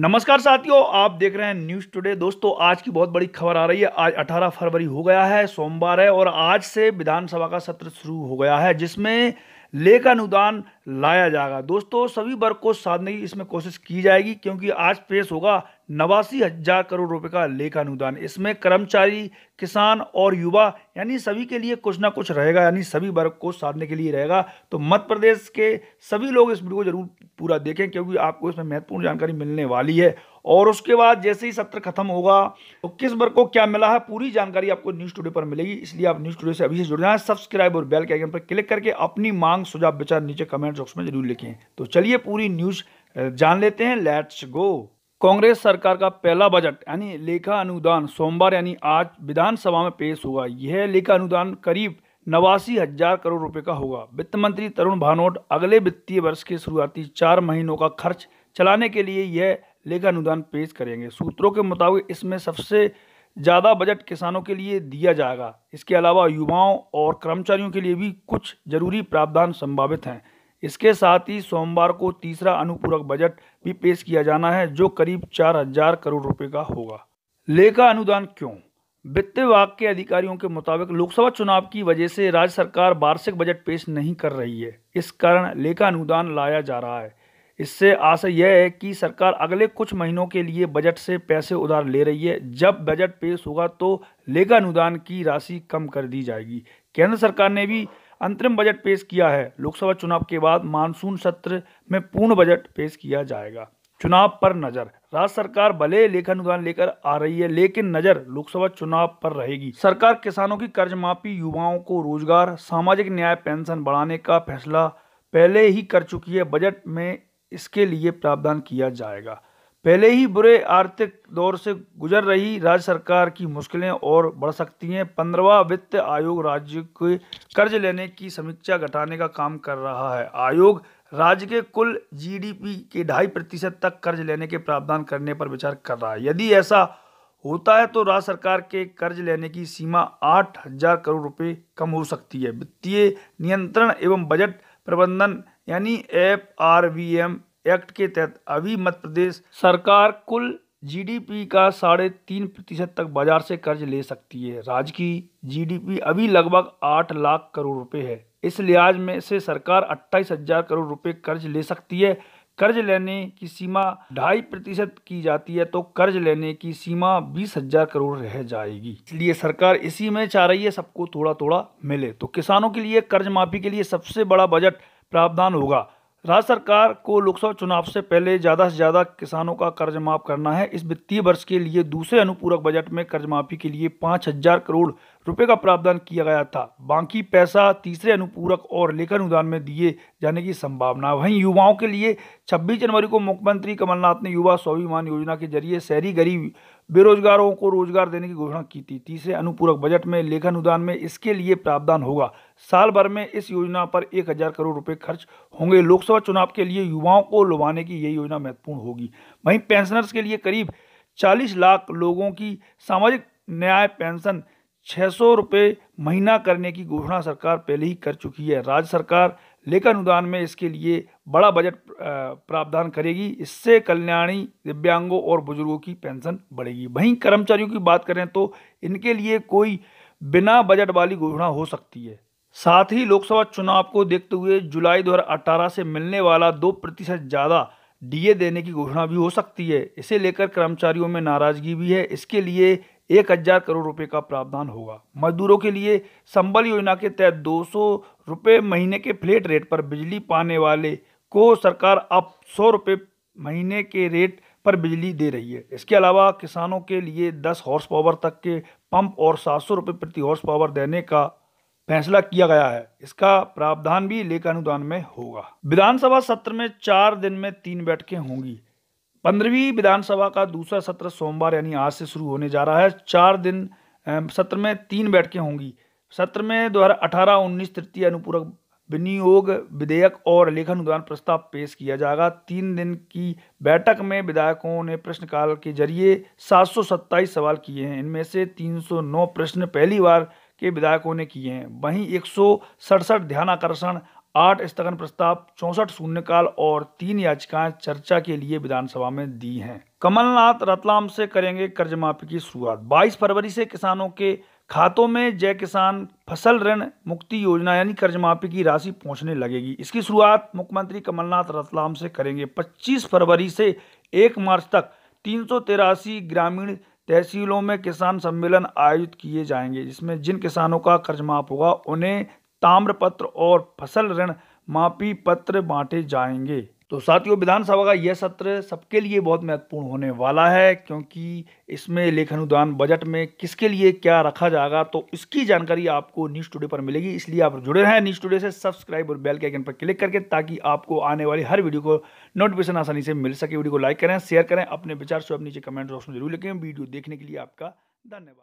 नमस्कार साथियों आप देख रहे हैं न्यूज टुडे दोस्तों आज की बहुत बड़ी खबर आ रही है आज 18 फरवरी हो गया है सोमवार है और आज से विधानसभा का सत्र शुरू हो गया है जिसमें लेख अनुदान लाया जाएगा दोस्तों सभी वर्ग को साधने की इसमें कोशिश की जाएगी क्योंकि आज पेश होगा नवासी हजार करोड़ रुपए का अनुदान इसमें कर्मचारी किसान और युवा यानी सभी के लिए कुछ ना कुछ रहेगा यानी सभी वर्ग को साधने के लिए रहेगा तो मध्य प्रदेश के सभी लोग इस वीडियो को जरूर पूरा देखें क्योंकि आपको इसमें महत्वपूर्ण जानकारी मिलने वाली है और उसके बाद जैसे ही सत्र खत्म होगा तो किस वर्ग को क्या मिला है पूरी जानकारी आपको न्यूज़ टूडे पर मिलेगी इसलिए आप न्यूज़ टूडे से अभी से जुड़ जाए सब्सक्राइब और बेल के आइकन पर क्लिक करके अपनी मांग सुझाव विचार नीचे कमेंट बॉक्स में जरूर लिखें तो चलिए पूरी न्यूज़ जान लेते हैं लेट्स गो कांग्रेस सरकार का पहला बजट यानी लेखा अनुदान सोमवार यानी आज विधानसभा में पेश हुआ यह लेखा अनुदान करीब नवासी हजार करोड़ रुपए का होगा वित्त मंत्री तरुण भानोट अगले वित्तीय वर्ष के शुरुआती चार महीनों का खर्च चलाने के लिए यह लेखा अनुदान पेश करेंगे सूत्रों के मुताबिक इसमें सबसे ज़्यादा बजट किसानों के लिए दिया जाएगा इसके अलावा युवाओं और कर्मचारियों के लिए भी कुछ जरूरी प्रावधान संभावित हैं इसके साथ ही सोमवार को तीसरा अनुपूरक बजट भी पेश किया जाना है जो करीब चार हजार करोड़ रुपए का होगा लेखा अनुदान क्यों वित्त विभाग के अधिकारियों के मुताबिक लोकसभा चुनाव की वजह से राज्य सरकार वार्षिक बजट पेश नहीं कर रही है इस कारण लेखा अनुदान लाया जा रहा है इससे आशा यह है कि सरकार अगले कुछ महीनों के लिए बजट से पैसे उधार ले रही है जब बजट पेश होगा तो लेखा अनुदान की राशि कम कर दी जाएगी केंद्र सरकार ने भी अंतरिम बजट पेश किया है लोकसभा चुनाव के बाद मानसून सत्र में पूर्ण बजट पेश किया जाएगा चुनाव पर नजर राज्य सरकार भले लेखानुदान लेकर आ रही है लेकिन नजर लोकसभा चुनाव पर रहेगी सरकार किसानों की कर्ज माफी युवाओं को रोजगार सामाजिक न्याय पेंशन बढ़ाने का फैसला पहले ही कर चुकी है बजट में इसके लिए प्रावधान किया जाएगा पहले ही बुरे आर्थिक दौर से गुजर रही राज्य सरकार की मुश्किलें और बढ़ सकती हैं पंद्रवा वित्त आयोग राज्य के कर्ज लेने की समीक्षा घटाने का काम कर रहा है आयोग राज्य के कुल जीडीपी के ढाई प्रतिशत तक कर्ज लेने के प्रावधान करने पर विचार कर रहा है यदि ऐसा होता है तो राज्य सरकार के कर्ज लेने की सीमा आठ हजार करोड़ रुपए कम हो सकती है वित्तीय नियंत्रण एवं बजट प्रबंधन यानी F R B M act के तहत अभी मध्य प्रदेश सरकार कुल जीडीपी का साढ़े तीन प्रतिशत तक बाजार से कर्ज ले सकती है राज्य की जीडीपी अभी लगभग आठ लाख करोड़ रुपए है इस लिहाज में से सरकार अट्ठाईस हजार करोड़ रुपए कर्ज ले सकती है कर्ज लेने की सीमा ढाई प्रतिशत की जाती है तो कर्ज लेने की सीमा बीस हजार करोड़ रह जाएगी इसलिए सरकार इसी में चाह रही है सबको थोड़ा थोड़ा मिले तो किसानों के लिए कर्ज माफी के लिए सबसे बड़ा बजट प्रावधान होगा राज्य सरकार को लोकसभा चुनाव से पहले ज़्यादा से ज़्यादा किसानों का कर्ज माफ़ करना है इस वित्तीय वर्ष के लिए दूसरे अनुपूरक बजट में कर्ज माफ़ी के लिए पाँच हजार करोड़ रुपए का प्रावधान किया गया था बाकी पैसा तीसरे अनुपूरक और लेखन अनुदान में दिए जाने की संभावना वहीं युवाओं के लिए 26 जनवरी को मुख्यमंत्री कमलनाथ ने युवा स्वाभिमान योजना के जरिए शहरी गरीब बेरोजगारों को रोजगार देने की घोषणा की थी तीसरे अनुपूरक बजट में लेखन अनुदान में इसके लिए प्रावधान होगा साल भर में इस योजना पर एक हजार करोड़ रुपए खर्च होंगे लोकसभा चुनाव के लिए युवाओं को लुभाने की यह योजना महत्वपूर्ण होगी वहीं पेंशनर्स के लिए करीब चालीस लाख लोगों की सामाजिक न्याय पेंशन छः सौ रुपये महीना करने की घोषणा सरकार पहले ही कर चुकी है राज्य सरकार लेखन अनुदान में इसके लिए बड़ा बजट प्रावधान करेगी इससे कल्याणी दिव्यांगों और बुजुर्गों की पेंशन बढ़ेगी वहीं कर्मचारियों की बात करें तो इनके लिए कोई बिना बजट वाली घोषणा हो सकती है साथ ही लोकसभा चुनाव को देखते हुए जुलाई 2018 से मिलने वाला दो प्रतिशत ज़्यादा डीए देने की घोषणा भी हो सकती है इसे लेकर कर्मचारियों में नाराजगी भी है इसके लिए एक हजार करोड़ रुपए का प्रावधान होगा मजदूरों के लिए संबल योजना के तहत दो सौ महीने के फ्लेट रेट पर बिजली पाने वाले को सरकार अब सौ रुपये महीने के रेट पर बिजली दे रही है इसके अलावा किसानों के लिए दस हॉर्स पावर तक के पंप और सात सौ प्रति हॉर्स पावर देने का फैसला किया गया है इसका प्रावधान भी लेखानुदान में होगा विधानसभा सत्र में चार दिन में तीन बैठकें होंगी पंद्रहवीं विधानसभा का दूसरा सत्र सोमवार यानी आज से शुरू होने जा रहा है चार दिन सत्र में तीन बैठकें होंगी सत्र में दो हज़ार अठारह उन्नीस तृतीय अनुपूरक विनियोग विधेयक और लेखन अनुदान प्रस्ताव पेश किया जाएगा तीन दिन की बैठक में विधायकों ने प्रश्नकाल के जरिए सात सवाल किए हैं इनमें से 309 प्रश्न पहली बार के विधायकों ने किए हैं वहीं एक ध्यानाकर्षण आठ स्थगन प्रस्ताव चौसठ शून्यकाल और तीन याचिकाएं चर्चा के लिए विधानसभा में दी हैं कमलनाथ रतलाम से करेंगे कर्ज माफी की शुरुआत 22 फरवरी से किसानों के खातों में जय किसान फसल ऋण मुक्ति योजना यानी कर्ज माफी की राशि पहुंचने लगेगी इसकी शुरुआत मुख्यमंत्री कमलनाथ रतलाम से करेंगे पच्चीस फरवरी से एक मार्च तक तीन ग्रामीण तहसीलों में किसान सम्मेलन आयोजित किए जाएंगे जिसमें जिन किसानों का कर्ज माफ होगा उन्हें ताम्रपत्र और फसल ऋण माफी पत्र बांटे जाएंगे तो साथियों विधानसभा का यह सत्र सबके लिए बहुत महत्वपूर्ण होने वाला है क्योंकि इसमें लेखानुदान अनुदान बजट में किसके लिए क्या रखा जाएगा तो इसकी जानकारी आपको न्यूज़ टुडे पर मिलेगी इसलिए आप जुड़े रहें न्यूज़ टुडे से सब्सक्राइब और बेल के आइकन पर क्लिक करके ताकि आपको आने वाली हर वीडियो को नोटिफिकेशन आसानी से मिल सके वीडियो को लाइक करें शेयर करें अपने विचार से नीचे कमेंट बॉक्स में जरूर लिखें वीडियो देखने के लिए आपका धन्यवाद